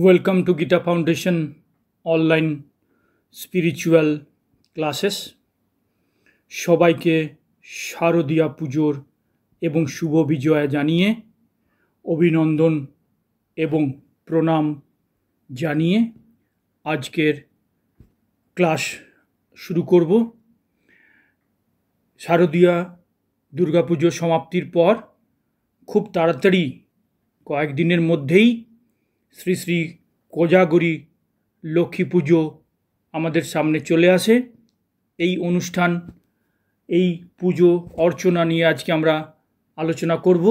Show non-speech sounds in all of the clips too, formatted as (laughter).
welcome to Gita foundation online spiritual classes সবাইকে শারদীয়া পুজোর এবং শুভ বিজয়া জানিয়ে অভিনন্দন এবং প্রণাম জানিয়ে আজকের ক্লাস শুরু করব শারদীয়া দুর্গাপুজো সমাপ্তির পর খুব তাড়াতাড়ি কয়েকদিনের মধ্যেই শ্রী শ্রী কোজাগরি লক্ষ্মী পুজো আমাদের সামনে চলে আসে এই অনুষ্ঠান এই পুজো অর্চনা নিয়ে আজকে আমরা আলোচনা করব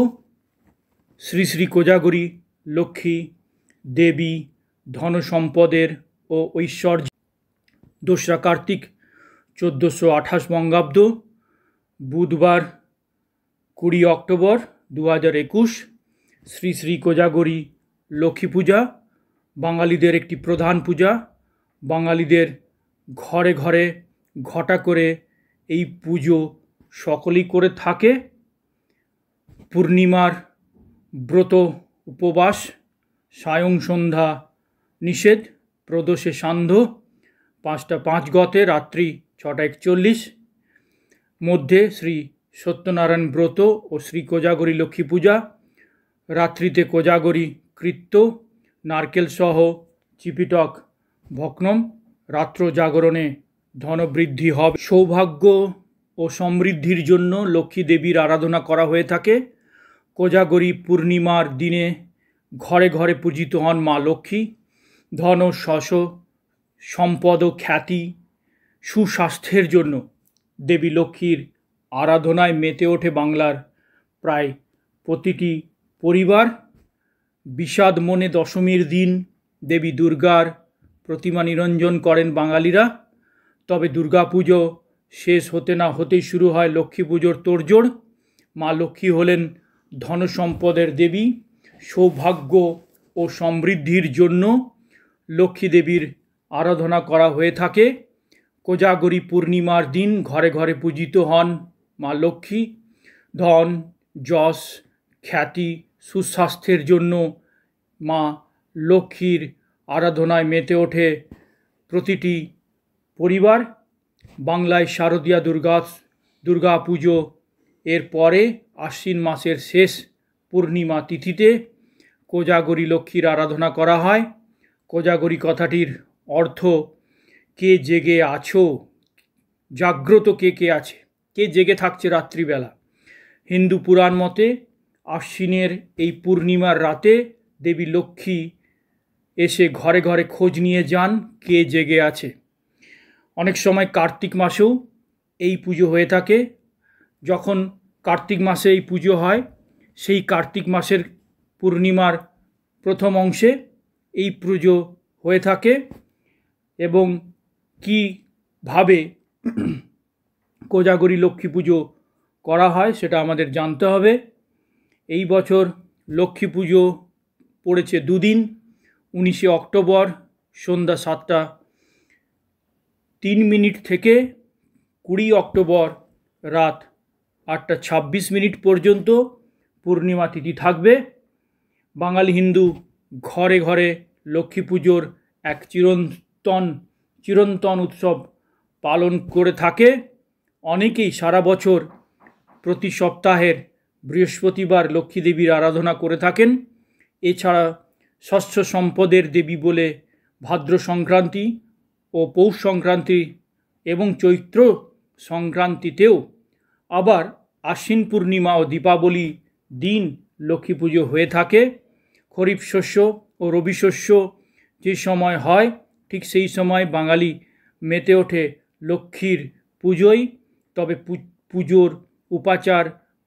শ্রী শ্রী কোজাগরি লক্ষ্মী দেবী ধনসম্পদের ও ঐশ্বর্য দোসরা কার্তিক চোদ্দোশো আঠাশ বঙ্গাব্দ বুধবার কুড়ি অক্টোবর দু হাজার একুশ শ্রী শ্রী কোজাগরী লক্ষ্মী পূজা বাঙালিদের একটি প্রধান পূজা বাঙালিদের ঘরে ঘরে ঘটা করে এই পুজো সকলেই করে থাকে পূর্ণিমার ব্রত উপবাস সায়ং সন্ধ্যা নিষেধ প্রদোষে সান্ধ্য পাঁচটা পাঁচ গতে রাত্রি ছটা একচল্লিশ মধ্যে শ্রী সত্যনারায়ণ ব্রত ও শ্রী কোজাগরী লক্ষ্মী পূজা রাত্রিতে কোজাগরী কৃত্য নারকেলসহ চিপিটক ভক্নম রাত্র জাগরণে ধনবৃদ্ধি হবে সৌভাগ্য ও সমৃদ্ধির জন্য লক্ষ্মী দেবীর আরাধনা করা হয়ে থাকে কোজাগরি পূর্ণিমার দিনে ঘরে ঘরে পূজিত হন মা লক্ষ্মী ধন ও শস সম্পদ ও খ্যাতি সুস্বাস্থ্যের জন্য দেবী লক্ষ্মীর আরাধনায় মেতে ওঠে বাংলার প্রায় প্রতিটি পরিবার বিষাদ মনে দশমীর দিন দেবী দুর্গার প্রতিমা নিরঞ্জন করেন বাঙালিরা তবে দুর্গাপুজো শেষ হতে না হতেই শুরু হয় লক্ষ্মী পুজোর তোড়জোড় মা লক্ষ্মী হলেন ধনসম্পদের দেবী সৌভাগ্য ও সমৃদ্ধির জন্য লক্ষ্মী দেবীর আরাধনা করা হয়ে থাকে কোজাগরি পূর্ণিমার দিন ঘরে ঘরে পূজিত হন মা লক্ষ্মী ধন যশ খ্যাতি সুস্বাস্থ্যের জন্য মা লক্ষ্মীর আরাধনায় মেতে ওঠে প্রতিটি পরিবার বাংলায় শারদীয়া দুর্গা দুর্গা পুজো এর পরে আশ্বিন মাসের শেষ পূর্ণিমা তিথিতে কোজাগরী লক্ষ্মীর আরাধনা করা হয় কোজাগরী কথাটির অর্থ কে জেগে আছো জাগ্রত কে কে আছে কে জেগে থাকছে রাত্রিবেলা হিন্দু পুরাণ মতে আশ্বিনের এই পূর্ণিমার রাতে দেবী লক্ষ্মী এসে ঘরে ঘরে খোঁজ নিয়ে যান কে জেগে আছে অনেক সময় কার্তিক মাসেও এই পুজো হয়ে থাকে যখন কার্তিক মাসে এই পুজো হয় সেই কার্তিক মাসের পূর্ণিমার প্রথম অংশে এই পুজো হয়ে থাকে এবং কি ভাবে কোজাগরি লক্ষ্মী পুজো করা হয় সেটা আমাদের জানতে হবে এই বছর লক্ষ্মী পুজো পড়েছে দুদিন উনিশে অক্টোবর সন্ধ্যা সাতটা তিন মিনিট থেকে কুড়ি অক্টোবর রাত আটটা ছাব্বিশ মিনিট পর্যন্ত পূর্ণিমা তিথি থাকবে বাঙালি হিন্দু ঘরে ঘরে লক্ষ্মী পুজোর এক চিরন্তন চিরন্তন উৎসব পালন করে থাকে অনেকেই সারা বছর প্রতি সপ্তাহের বৃহস্পতিবার লক্ষ্মীদেবীর আরাধনা করে থাকেন এছাড়া ষষ্ঠ সম্পদের দেবী বলে ভাদ্র সংক্রান্তি ও পৌষ সংক্রান্তি এবং চৈত্র সংক্রান্তিতেও আবার আশ্বিন পূর্ণিমা ও দীপাবলি দিন লক্ষ্মী পুজো হয়ে থাকে খরিফ শস্য ও রবি শস্য যে সময় হয় ঠিক সেই সময় বাঙালি মেতে ওঠে লক্ষ্মীর পুজোয় তবে পুজোর উপাচার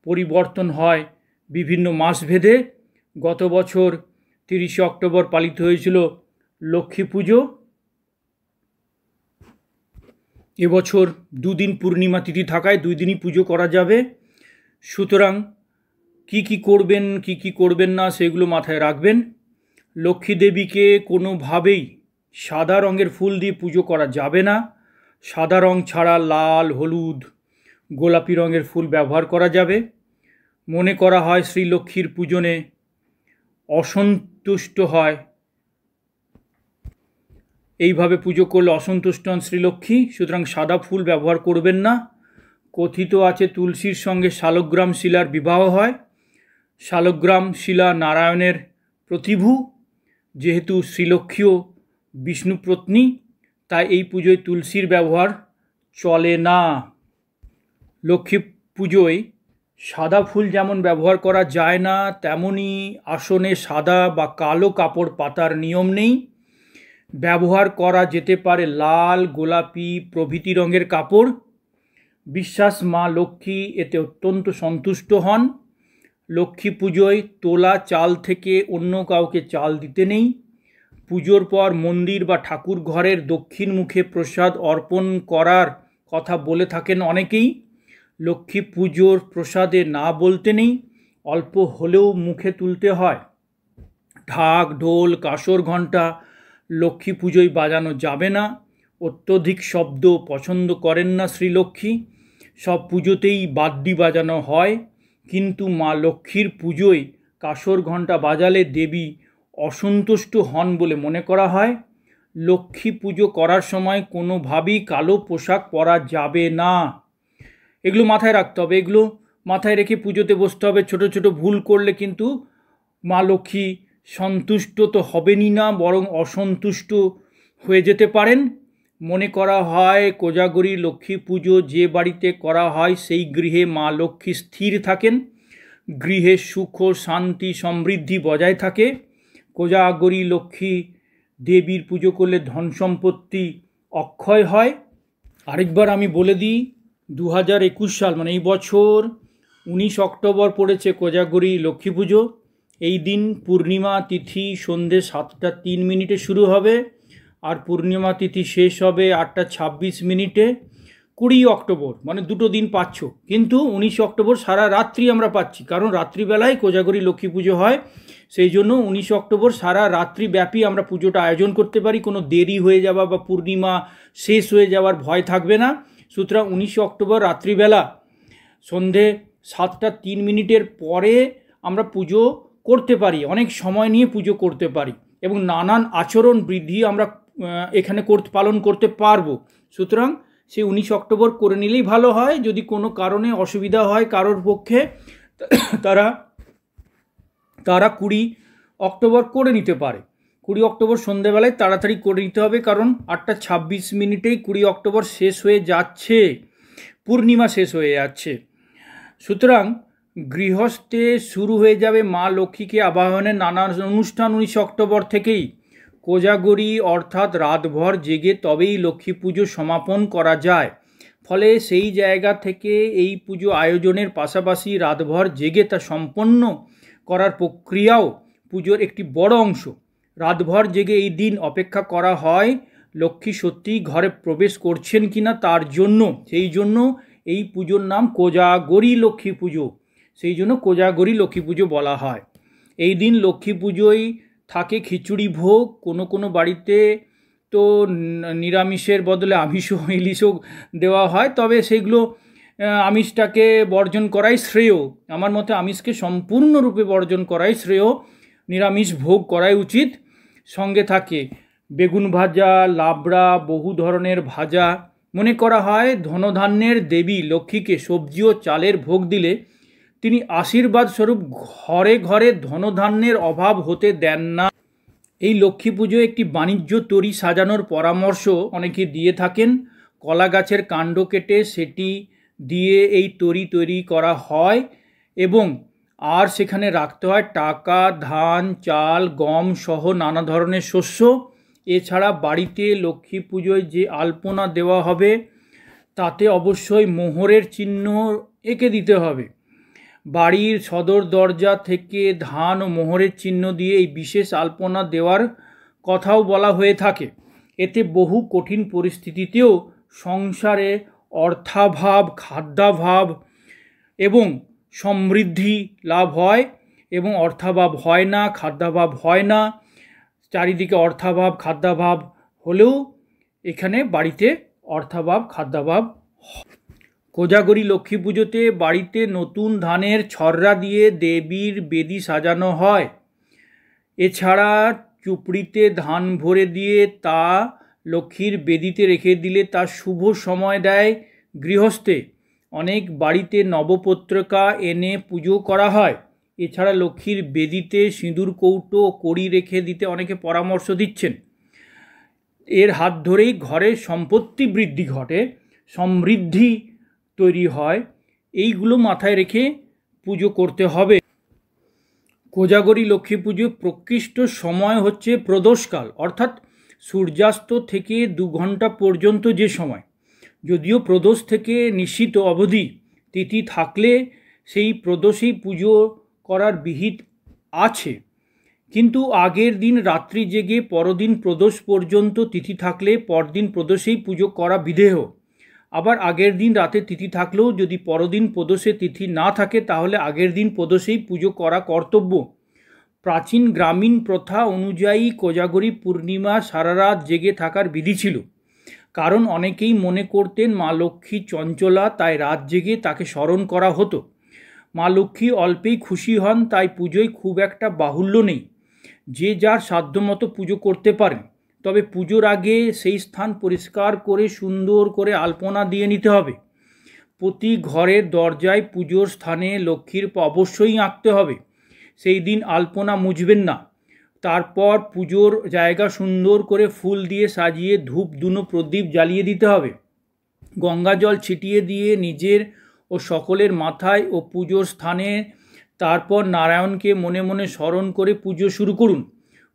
পরিবর্তন হয় বিভিন্ন মাসভেদে গত বছর তিরিশে অক্টোবর পালিত হয়েছিল লক্ষ্মী পুজো এবছর দুদিন পূর্ণিমা তিথি থাকায় দুই দিনই পুজো করা যাবে সুতরাং কি কি করবেন কি কি করবেন না সেগুলো মাথায় রাখবেন লক্ষ্মী দেবীকে কোনোভাবেই সাদা রঙের ফুল দিয়ে পুজো করা যাবে না সাদা রং ছাড়া লাল হলুদ গোলাপি রঙের ফুল ব্যবহার করা যাবে মনে করা হয় শ্রীলক্ষ্মীর পূজনে অসন্তুষ্ট হয় এইভাবে পুজো করলে অসন্তুষ্ট হন শ্রীলক্ষ্মী সুতরাং সাদা ফুল ব্যবহার করবেন না কথিত আছে তুলসীর সঙ্গে শালগ্রাম শিলার বিবাহ হয় শালগ্রাম শিলা নারায়ণের প্রতিভূ যেহেতু শ্রীলক্ষ্মীও বিষ্ণুপত্নী তাই এই পুজোয় তুলসীর ব্যবহার চলে না লক্ষ্মী পুজোয় সাদা ফুল যেমন ব্যবহার করা যায় না তেমনি আসনে সাদা বা কালো কাপড় পাতার নিয়ম নেই ব্যবহার করা যেতে পারে লাল গোলাপি প্রভৃতি রঙের কাপড় বিশ্বাস মা লক্ষ্মী এতে অত্যন্ত সন্তুষ্ট হন লক্ষ্মী পুজোয় তোলা চাল থেকে অন্য কাউকে চাল দিতে নেই পুজোর পর মন্দির বা ঠাকুর ঘরের দক্ষিণ মুখে প্রসাদ অর্পণ করার কথা বলে থাকেন অনেকেই লক্ষ্মী পুজোর প্রসাদে না বলতে নেই অল্প হলেও মুখে তুলতে হয় ঢাক ঢোল কাসর ঘণ্টা লক্ষ্মী পুজোয় বাজানো যাবে না অত্যধিক শব্দ পছন্দ করেন না শ্রীলক্ষ্মী সব পুজোতেই বাদ্যি বাজানো হয় কিন্তু মা লক্ষ্মীর পুজোয় কাসর ঘণ্টা বাজালে দেবী অসন্তুষ্ট হন বলে মনে করা হয় লক্ষ্মী পুজো করার সময় কোনোভাবেই কালো পোশাক পরা যাবে না এগুলো মাথায় রাখতে হবে এগুলো মাথায় রেখে পুজোতে বসতে হবে ছোট ছোট ভুল করলে কিন্তু মা লক্ষ্মী সন্তুষ্ট তো হবেনই না বরং অসন্তুষ্ট হয়ে যেতে পারেন মনে করা হয় কোজাগরি লক্ষ্মী পুজো যে বাড়িতে করা হয় সেই গৃহে মা লক্ষ্মী স্থির থাকেন গৃহে সুখ শান্তি সমৃদ্ধি বজায় থাকে কোজাগরি লক্ষ্মী দেবীর পুজো করলে ধন সম্পত্তি অক্ষয় হয় আরেকবার আমি বলে দিই দু হাজার একুশ সাল মানে এই বছর উনিশ অক্টোবর পড়েছে কোজাগরি লক্ষ্মী পুজো এই দিন পূর্ণিমা তিথি সন্ধে সাতটা তিন মিনিটে শুরু হবে আর পূর্ণিমা তিথি শেষ হবে আটটা ছাব্বিশ মিনিটে কুড়ি অক্টোবর মানে দুটো দিন পাচ্ছ কিন্তু উনিশ অক্টোবর সারা রাত্রি আমরা পাচ্ছি কারণ রাত্রিবেলায় কোজাগরি লক্ষ্মী পুজো হয় সেই জন্য উনিশ অক্টোবর সারা রাত্রি ব্যাপী আমরা পুজোটা আয়োজন করতে পারি কোনো দেরি হয়ে যাওয়া বা পূর্ণিমা শেষ হয়ে যাওয়ার ভয় থাকবে না সুতরাং উনিশে অক্টোবর রাত্রিবেলা সন্ধে সাতটা তিন মিনিটের পরে আমরা পুজো করতে পারি অনেক সময় নিয়ে পুজো করতে পারি এবং নানান আচরণ বৃদ্ধি আমরা এখানে করতে পালন করতে পারবো সুতরাং সে উনিশ অক্টোবর করে নিলেই ভালো হয় যদি কোনো কারণে অসুবিধা হয় কারোর পক্ষে তারা তারা কুড়ি অক্টোবর করে নিতে পারে কুড়ি অক্টোবর সন্ধেবেলায় তাড়াতাড়ি করে নিতে হবে কারণ আটটা ছাব্বিশ মিনিটেই কুড়ি অক্টোবর শেষ হয়ে যাচ্ছে পূর্ণিমা শেষ হয়ে যাচ্ছে সুতরাং গৃহস্থে শুরু হয়ে যাবে মা লক্ষ্মীকে আবাহনের নানা অনুষ্ঠান উনিশে অক্টোবর থেকেই কোজাগরি অর্থাৎ রাতভর জেগে তবেই লক্ষ্মী পুজো সমাপন করা যায় ফলে সেই জায়গা থেকে এই পুজো আয়োজনের পাশাপাশি রাতভর জেগে তা সম্পন্ন করার প্রক্রিয়াও পুজোর একটি বড় অংশ রাতভর জেগে এই দিন অপেক্ষা করা হয় লক্ষ্মী সত্যিই ঘরে প্রবেশ করছেন কি না তার জন্য সেই জন্য এই পুজোর নাম কোজাগরি লক্ষ্মী পুজো সেই জন্য কোজাগরি লক্ষ্মী পুজো বলা হয় এই দিন লক্ষ্মী পুজোয় থাকে খিচুড়ি ভোগ কোনো কোনো বাড়িতে তো নিরামিষের বদলে আমিষও (laughs) ইলিশও দেওয়া হয় তবে সেগুলো আমিষটাকে বর্জন করাই শ্রেয় আমার মতে আমিষকে সম্পূর্ণরূপে বর্জন করাই শ্রেয় নিরামিষ ভোগ করাই উচিত সঙ্গে থাকে বেগুন ভাজা লাবড়া বহু ধরনের ভাজা মনে করা হয় ধনধান্যের দেবী লক্ষ্মীকে সবজি ও চালের ভোগ দিলে তিনি আশীর্বাদ স্বরূপ ঘরে ঘরে ধনধান্যের অভাব হতে দেন না এই লক্ষ্মী পুজো একটি বাণিজ্য তরি সাজানোর পরামর্শ অনেকে দিয়ে থাকেন কলা গাছের কাণ্ড কেটে সেটি দিয়ে এই তরি তৈরি করা হয় এবং আর সেখানে রাখতে হয় টাকা ধান চাল গম সহ নানা ধরনের শস্য এছাড়া বাড়িতে লক্ষ্মী পুজোয় যে আলপনা দেওয়া হবে তাতে অবশ্যই মোহরের চিহ্ন এঁকে দিতে হবে বাড়ির সদর দরজা থেকে ধান ও মোহরের চিহ্ন দিয়ে এই বিশেষ আলপনা দেওয়ার কথাও বলা হয়ে থাকে এতে বহু কঠিন পরিস্থিতিতেও সংসারে অর্থাভাব খাদ্যাভাব এবং সমৃদ্ধি লাভ হয় এবং অর্থাভাব হয় না খাদ্যাভাব হয় না চারিদিকে অর্থাভাব খাদ্যাভাব হলেও এখানে বাড়িতে অর্থাভাব খাদ্যাভাব কোজাগরি লক্ষ্মী পুজোতে বাড়িতে নতুন ধানের ছররা দিয়ে দেবীর বেদি সাজানো হয় এছাড়া চুপড়িতে ধান ভরে দিয়ে তা লক্ষ্মীর বেদিতে রেখে দিলে তা শুভ সময় দেয় গৃহস্থে অনেক বাড়িতে নবপত্রিকা এনে পুজো করা হয় এছাড়া লক্ষ্মীর বেদিতে সিঁদুর কৌটো কড়ি রেখে দিতে অনেকে পরামর্শ দিচ্ছেন এর হাত ধরেই ঘরে সম্পত্তি বৃদ্ধি ঘটে সমৃদ্ধি তৈরি হয় এইগুলো মাথায় রেখে পুজো করতে হবে কোজাগরি লক্ষ্মী পুজো প্রকৃষ্ট সময় হচ্ছে প্রদোষকাল অর্থাৎ সূর্যাস্ত থেকে দু ঘন্টা পর্যন্ত যে সময় যদিও প্রদোষ থেকে নিশ্চিত অবধি তিথি থাকলে সেই প্রদোষেই পুজো করার বিহিত আছে কিন্তু আগের দিন রাত্রি জেগে পরদিন প্রদোষ পর্যন্ত তিথি থাকলে পরদিন প্রদোষেই পুজো করা বিধেহ আবার আগের দিন রাতে তিথি থাকলেও যদি পরদিন প্রদোষে তিথি না থাকে তাহলে আগের দিন প্রদোষেই পুজো করা কর্তব্য প্রাচীন গ্রামীণ প্রথা অনুযায়ী কোজাগরি পূর্ণিমা সারা রাত জেগে থাকার বিধি ছিল কারণ অনেকেই মনে করতেন মা লক্ষ্মী চঞ্চলা তাই রাত জেগে তাকে স্মরণ করা হতো মা লক্ষ্মী অল্পেই খুশি হন তাই পুজোয় খুব একটা বাহুল্য নেই যে যার সাধ্যমতো পুজো করতে পারেন তবে পুজোর আগে সেই স্থান পরিষ্কার করে সুন্দর করে আলপনা দিয়ে নিতে হবে প্রতি ঘরের দরজায় পুজোর স্থানে লক্ষ্মীর অবশ্যই আঁকতে হবে সেই দিন আলপনা মুজবেন না তারপর পুজোর জায়গা সুন্দর করে ফুল দিয়ে সাজিয়ে ধূপ ধুনো প্রদীপ জ্বালিয়ে দিতে হবে গঙ্গা জল ছিটিয়ে দিয়ে নিজের ও সকলের মাথায় ও পুজোর স্থানে তারপর নারায়ণকে মনে মনে স্মরণ করে পুজো শুরু করুন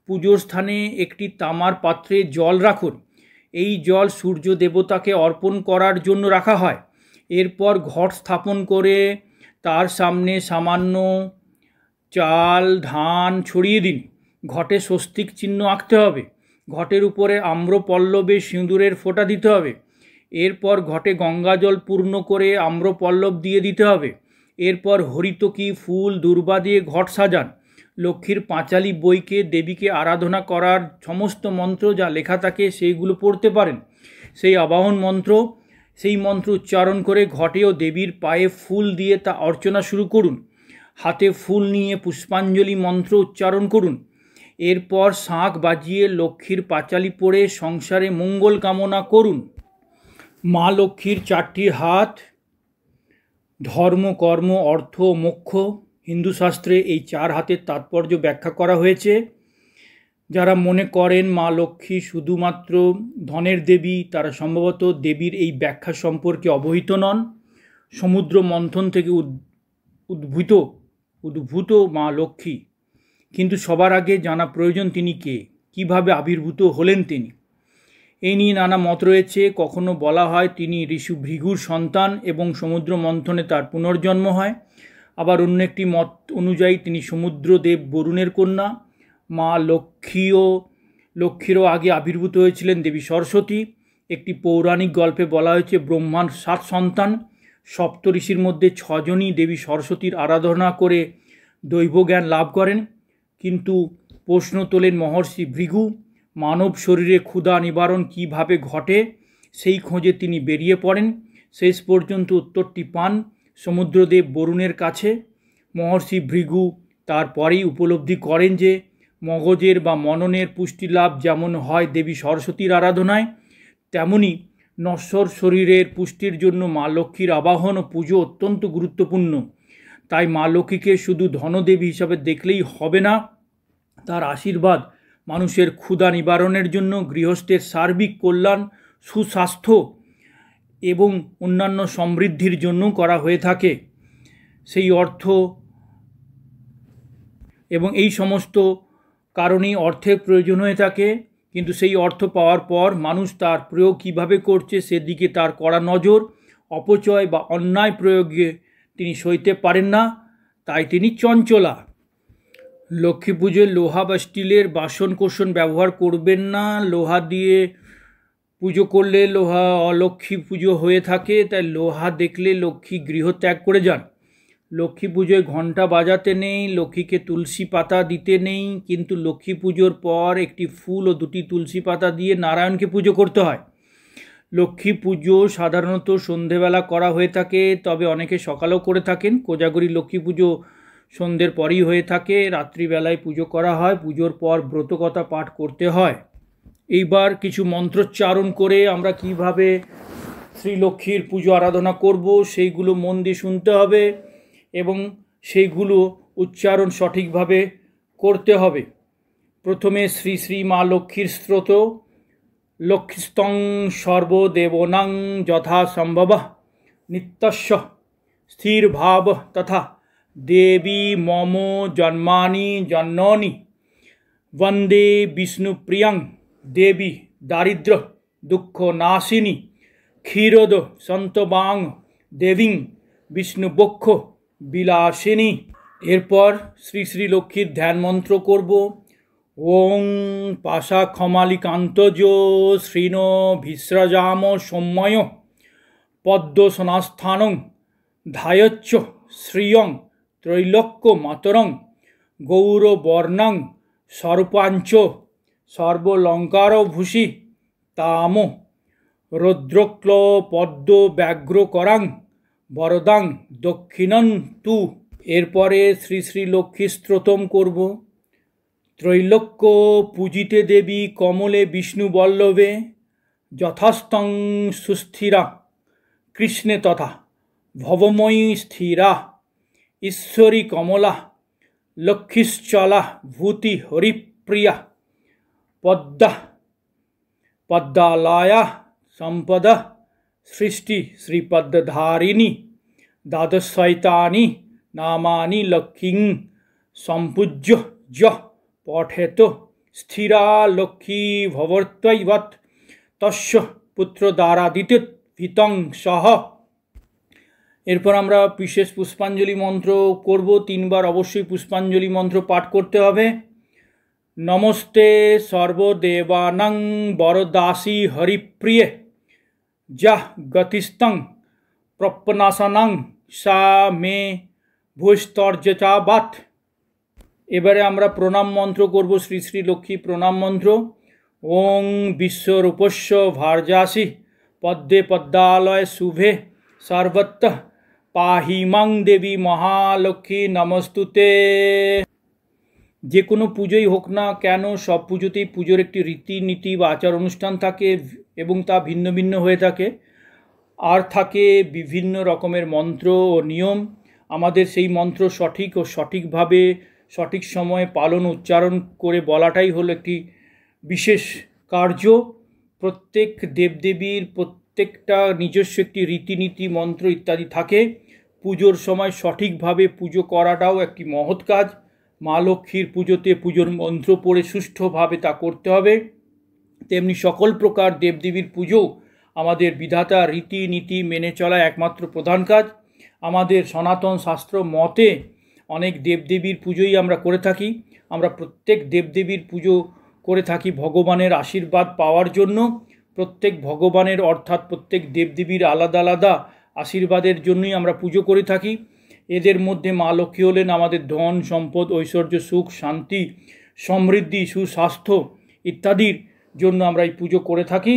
পুজোর স্থানে একটি তামার পাত্রে জল রাখুন এই জল সূর্য দেবতাকে অর্পণ করার জন্য রাখা হয় এরপর ঘট স্থাপন করে তার সামনে সামান্য চাল ধান ছড়িয়ে দিন ঘটে স্বস্তিক চিহ্ন আঁকতে হবে ঘটের উপরে আম্র পল্লবে সিঁদুরের ফোঁটা দিতে হবে এরপর ঘটে গঙ্গাজল পূর্ণ করে আম্র পল্লব দিয়ে দিতে হবে এরপর হরিতকি ফুল দুর্বা দিয়ে ঘট সাজান লক্ষ্মীর পাঁচালী বইকে দেবীকে আরাধনা করার সমস্ত মন্ত্র যা লেখা থাকে সেইগুলো পড়তে পারেন সেই আবাহন মন্ত্র সেই মন্ত্র উচ্চারণ করে ঘটেও দেবীর পায়ে ফুল দিয়ে তা অর্চনা শুরু করুন হাতে ফুল নিয়ে পুষ্পাঞ্জলি মন্ত্র উচ্চারণ করুন এরপর শাঁখ বাজিয়ে লক্ষ্মীর পাঁচালি পড়ে সংসারে মঙ্গল কামনা করুন মা লক্ষ্মীর চারটি হাত ধর্ম কর্ম অর্থ মোক্ষ হিন্দু শাস্ত্রে এই চার হাতের তাৎপর্য ব্যাখ্যা করা হয়েছে যারা মনে করেন মা লক্ষ্মী শুধুমাত্র ধনের দেবী তারা সম্ভবত দেবীর এই ব্যাখ্যা সম্পর্কে অবহিত নন সমুদ্র মন্থন থেকে উদ্ভূত উদ্ভূত মা লক্ষ্মী কিন্তু সবার আগে জানা প্রয়োজন তিনি কে কিভাবে আবির্ভূত হলেন তিনি এই নিয়ে নানা মত রয়েছে কখনো বলা হয় তিনি ঋষি ভৃগুর সন্তান এবং সমুদ্র মন্থনে তার পুনর্জন্ম হয় আবার অন্য একটি মত অনুযায়ী তিনি সমুদ্রদেব বরুণের কন্যা মা লক্ষ্মীও লক্ষ্মীরও আগে আবির্ভূত হয়েছিলেন দেবী সরস্বতী একটি পৌরাণিক গল্পে বলা হয়েছে ব্রহ্মার সাত সন্তান সপ্তঋষির মধ্যে ছজনই দেবী সরস্বতীর আরাধনা করে দৈবজ্ঞান লাভ করেন কিন্তু প্রশ্ন তোলেন মহর্ষি ভৃগু মানব শরীরে ক্ষুধা নিবারণ কিভাবে ঘটে সেই খোঁজে তিনি বেরিয়ে পড়েন শেষ পর্যন্ত উত্তরটি পান সমুদ্রদেব বরুণের কাছে মহর্ষি ভৃগু তারপরেই উপলব্ধি করেন যে মগজের বা মননের পুষ্টি লাভ যেমন হয় দেবী সরস্বতীর আরাধনায় তেমনি নশ্বর শরীরের পুষ্টির জন্য মা লক্ষ্মীর আবাহন ও পুজো অত্যন্ত গুরুত্বপূর্ণ তাই মা লক্ষ্মীকে শুধু ধনদেবী হিসাবে দেখলেই হবে না তার আশীর্বাদ মানুষের ক্ষুধা নিবারণের জন্য গৃহস্থের সার্বিক কল্যাণ সুস্বাস্থ্য এবং অন্যান্য সমৃদ্ধির জন্য করা হয়ে থাকে সেই অর্থ এবং এই সমস্ত কারণেই অর্থের প্রয়োজন হয়ে থাকে কিন্তু সেই অর্থ পাওয়ার পর মানুষ তার প্রয়োগ কীভাবে করছে সেদিকে তার কড়া নজর অপচয় বা অন্যায় প্রয়োগে তিনি সইতে পারেন না তাই তিনি চঞ্চলা লক্ষ্মী পুজোয় লোহা বা স্টিলের বাসন কোষণ ব্যবহার করবেন না লোহা দিয়ে পুজো করলে লোহা অলক্ষ্মী পুজো হয়ে থাকে তাই লোহা দেখলে লক্ষ্মী গৃহ ত্যাগ করে যান লক্ষ্মী পুজোয় ঘণ্টা বাজাতে নেই লক্ষ্মীকে তুলসী পাতা দিতে নেই কিন্তু লক্ষ্মী পুজোর পর একটি ফুল ও দুটি তুলসী পাতা দিয়ে নারায়ণকে পুজো করতে হয় লক্ষ্মী পুজো সাধারণত সন্ধেবেলা করা হয়ে থাকে তবে অনেকে সকালেও করে থাকেন কোজাগরি লক্ষ্মী পুজো সন্ধ্যের পরই হয়ে থাকে রাত্রিবেলায় পুজো করা হয় পুজোর পর ব্রতকথা পাঠ করতে হয় এইবার কিছু মন্ত্রোচ্চারণ করে আমরা কিভাবে শ্রী লক্ষ্মীর পুজো আরাধনা করব সেইগুলো মন দিয়ে শুনতে হবে এবং সেইগুলো উচ্চারণ সঠিকভাবে করতে হবে প্রথমে শ্রী শ্রী মা লক্ষ্মীর স্রোত লক্ষ্মীস্তং সর্বদেবনাং যথাসম্ভব নিত্যস্য স্থিরভাব তথা দেবী মম জন্মানি জন্মনি বন্দে বিষ্ণুপ্রিয়ং দেবী দারিদ্র দুঃখ নাশিনী ক্ষীরদ সন্তবাং দেবীং বিষ্ণুবক্ষ বিলাসিনী এরপর শ্রী শ্রী লক্ষ্মীর ধ্যান মন্ত্র করব ওং পাশা ক্ষমালিকান্তজ শ্রীন ভিস্রজাম সৌম্যয় পদ্মসনাস্থান ধায়চ্চ শ্রিয়ং ত্রৈলক্য মাতরং গৌরবর্ণং সর্পাঞ্চ সর্বলঙ্কারভূষি তাম রৌদ্রক্ল পদ্ম ব্যাঘ্র করাং বরদাং দক্ষিণন্তু এরপরে শ্রী শ্রী লক্ষ্মী স্ত্রোতম করবো त्रैलोक्य पूजिते देवी कमले विष्णुवल्लभे यथास्तं सुस्थिरा कृष्ण तथा भवमयी स्थिरा ईश्वरी कमला लक्ष्मीश्चला भूति हरिप्रिया पद्दा पद्दालाया संपदा सृष्टि श्रीपद्धारिणी द्वादशता नामानि लक्ष्मी संपूज्य ज्य পঠেত স্থিরা লক্ষ্মী ভবর্তৈবৎ তস্য পুত্রদ্বারাদিত ভিতং সহ এরপর আমরা বিশেষ পুষ্পাঞ্জলি মন্ত্র করব তিনবার অবশ্যই পুষ্পাঞ্জলি মন্ত্র পাঠ করতে হবে নমস্তে সর্বদেবানং বরদাসী হরিপ্রিয়ে যাহ গতিস্তং প্রপনাসানং সা মে ভূস্তর্যচাবাথ এবারে আমরা প্রণাম মন্ত্র করব শ্রী শ্রী লক্ষ্মী প্রণাম মন্ত্র ওং বিশ্বরূপস্য ভার্যাসি পদ্মে পদ্মালয় শুভে সর্বত্র পাহিমাং দেবী মহালক্ষ্মী নমস্তুতে যে কোনো পুজোই হোক না কেন সব পুজোতেই পুজোর একটি রীতিনীতি বা আচার অনুষ্ঠান থাকে এবং তা ভিন্ন ভিন্ন হয়ে থাকে আর থাকে বিভিন্ন রকমের মন্ত্র ও নিয়ম আমাদের সেই মন্ত্র সঠিক ও সঠিকভাবে সঠিক সময়ে পালন উচ্চারণ করে বলাটাই হলো একটি বিশেষ কার্য প্রত্যেক দেবদেবীর প্রত্যেকটা নিজস্ব একটি রীতিনীতি মন্ত্র ইত্যাদি থাকে পুজোর সময় সঠিকভাবে পুজো করাটাও একটি মহৎ কাজ মা লক্ষ্মীর পুজোতে পুজোর মন্ত্র পড়ে সুষ্ঠুভাবে তা করতে হবে তেমনি সকল প্রকার দেবদেবীর পুজো আমাদের বিধাতা রীতিনীতি মেনে চলা একমাত্র প্রধান কাজ আমাদের সনাতন শাস্ত্র মতে অনেক দেবদেবীর পুজোই আমরা করে থাকি আমরা প্রত্যেক দেবদেবীর পুজো করে থাকি ভগবানের আশীর্বাদ পাওয়ার জন্য প্রত্যেক ভগবানের অর্থাৎ প্রত্যেক দেবদেবীর আলাদা আলাদা আশীর্বাদের জন্যই আমরা পুজো করে থাকি এদের মধ্যে মা লক্ষ্মী হলেন আমাদের ধন সম্পদ ঐশ্বর্য সুখ শান্তি সমৃদ্ধি সুস্বাস্থ্য ইত্যাদির জন্য আমরা এই পুজো করে থাকি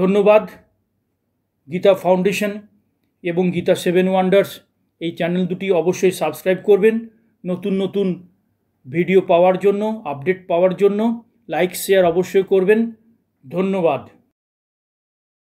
ধন্যবাদ গীতা ফাউন্ডেশন এবং গীতা সেভেন ওয়ান্ডার্স এই চ্যানেল দুটি অবশ্যই সাবস্ক্রাইব করবেন নতুন নতুন ভিডিও পাওয়ার জন্য আপডেট পাওয়ার জন্য লাইক শেয়ার অবশ্যই করবেন ধন্যবাদ